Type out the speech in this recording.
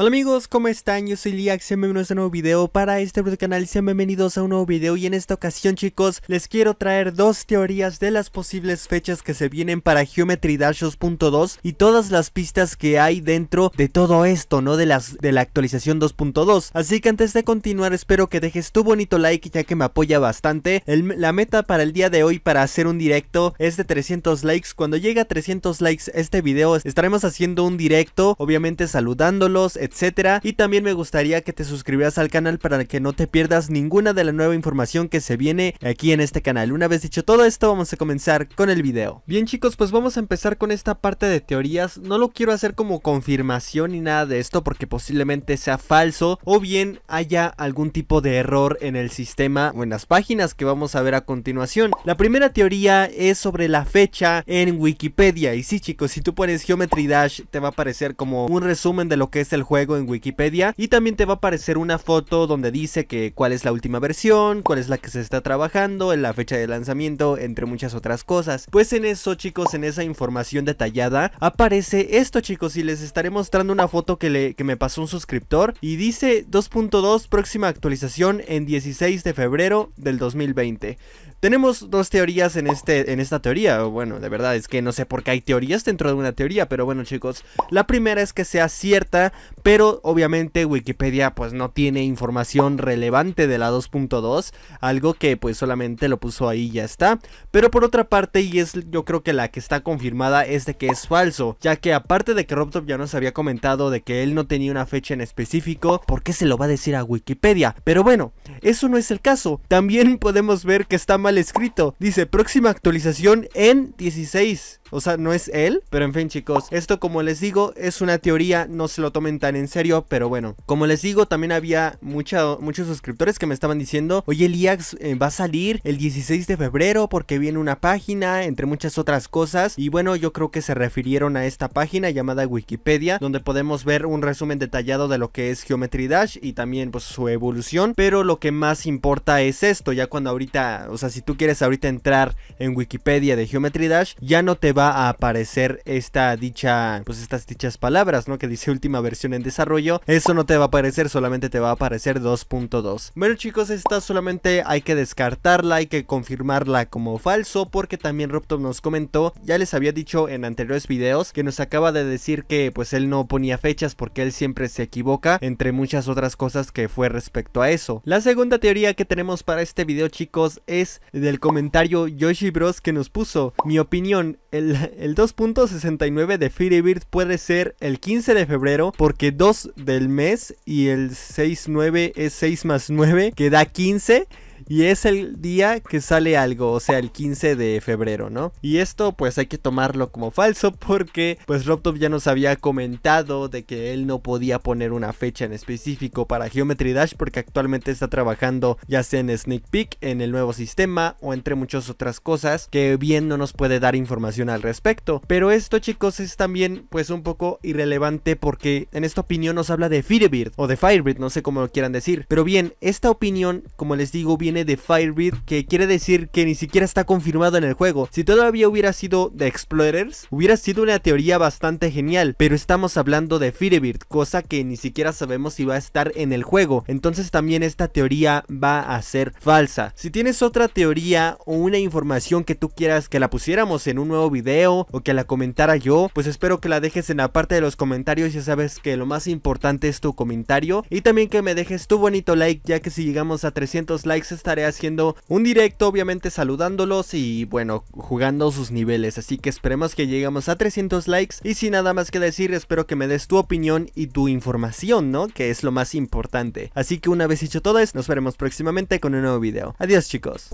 Hola amigos, ¿cómo están? Yo soy Liax, bienvenidos a un nuevo video para este canal, sean bienvenidos a un nuevo video y en esta ocasión chicos, les quiero traer dos teorías de las posibles fechas que se vienen para Geometry Dash 2.2 y todas las pistas que hay dentro de todo esto, ¿no? De, las, de la actualización 2.2, así que antes de continuar espero que dejes tu bonito like ya que me apoya bastante, la meta para el día de hoy para hacer un directo es de 300 likes, cuando llegue a 300 likes este video estaremos haciendo un directo, obviamente saludándolos, etc etcétera Y también me gustaría que te suscribieras al canal para que no te pierdas ninguna de la nueva información que se viene aquí en este canal. Una vez dicho todo esto, vamos a comenzar con el video. Bien chicos, pues vamos a empezar con esta parte de teorías. No lo quiero hacer como confirmación ni nada de esto porque posiblemente sea falso o bien haya algún tipo de error en el sistema o en las páginas que vamos a ver a continuación. La primera teoría es sobre la fecha en Wikipedia. Y sí chicos, si tú pones Geometry Dash te va a aparecer como un resumen de lo que es el juego en Wikipedia y también te va a aparecer una foto donde dice que cuál es la última versión, cuál es la que se está trabajando, en la fecha de lanzamiento, entre muchas otras cosas. Pues en eso chicos, en esa información detallada aparece esto chicos y les estaré mostrando una foto que, le, me pasó un suscriptor y dice 2.2 próxima actualización en 16 de febrero del 2020. Tenemos dos teorías en, este, en esta teoría, bueno, de verdad es que no sé por qué hay teorías dentro de una teoría, pero bueno chicos, la primera es que sea cierta, pero obviamente Wikipedia pues no tiene información relevante de la 2.2, algo que pues solamente lo puso ahí y ya está. Pero por otra parte, y es yo creo que la que está confirmada es de que es falso, ya que aparte de que Robtop ya nos había comentado de que él no tenía una fecha en específico, ¿por qué se lo va a decir a Wikipedia? Pero bueno, eso no es el caso. También podemos ver que está mal escrito. Dice próxima actualización en 16. O sea, no es él, pero en fin chicos, esto como les digo es una teoría, no se lo tomen tan en serio, pero bueno. Como les digo, también había muchos suscriptores que me estaban diciendo, oye, el IAX eh, va a salir el 16 de febrero porque viene una página, entre muchas otras cosas. Y bueno, yo creo que se refirieron a esta página llamada Wikipedia, donde podemos ver un resumen detallado de lo que es Geometry Dash y también pues su evolución. Pero lo que más importa es esto, ya cuando ahorita, o sea, si tú quieres ahorita entrar en Wikipedia de Geometry Dash, ya no te va a aparecer esta dicha, pues estas dichas palabras, ¿no? Que dice última versión en desarrollo, eso no te va a aparecer, solamente te va a aparecer 2.2. Bueno chicos, esta solamente hay que descartarla, hay que confirmarla como falso porque también Robtop nos comentó, ya les había dicho en anteriores videos que nos acaba de decir que pues él no ponía fechas porque él siempre se equivoca entre muchas otras cosas que fue respecto a eso. La segunda teoría que tenemos para este video chicos es del comentario Yoshi Bros que nos puso, mi opinión, el, 2.69 de Firebird puede ser el 15 de febrero porque 2 del mes y el 6-9 es 6 más 9, que da 15 y es el día que sale algo, o sea, el 15 de febrero, ¿no? Y esto pues hay que tomarlo como falso porque pues RobTop ya nos había comentado de que él no podía poner una fecha en específico para Geometry Dash porque actualmente está trabajando ya sea en Sneak Peek, en el nuevo sistema o entre muchas otras cosas que bien no nos puede dar información al respecto. Pero esto chicos es también pues un poco irrelevante porque en esta opinión nos habla de Firebird o de Firebird, no sé cómo lo quieran decir. Pero bien, esta opinión como les digo viene de Firebird, que quiere decir que ni siquiera está confirmado en el juego. Si todavía hubiera sido de Explorers, hubiera sido una teoría bastante genial, pero estamos hablando de Firebird, cosa que ni siquiera sabemos si va a estar en el juego. Entonces también esta teoría va a ser falsa. Si tienes otra teoría o una información que tú quieras que la pusiéramos en un nuevo video o que la comentara yo, pues espero que la dejes en la parte de los comentarios, ya sabes que lo más importante es tu comentario y también que me dejes tu bonito like ya que si llegamos a 300 likes esta estaré haciendo un directo obviamente saludándolos y bueno, jugando sus niveles. Así que esperemos que lleguemos a 300 likes y sin nada más que decir, espero que me des tu opinión y tu información, ¿no? Que es lo más importante. Así que una vez hecho todo esto, nos veremos próximamente con un nuevo video. Adiós chicos.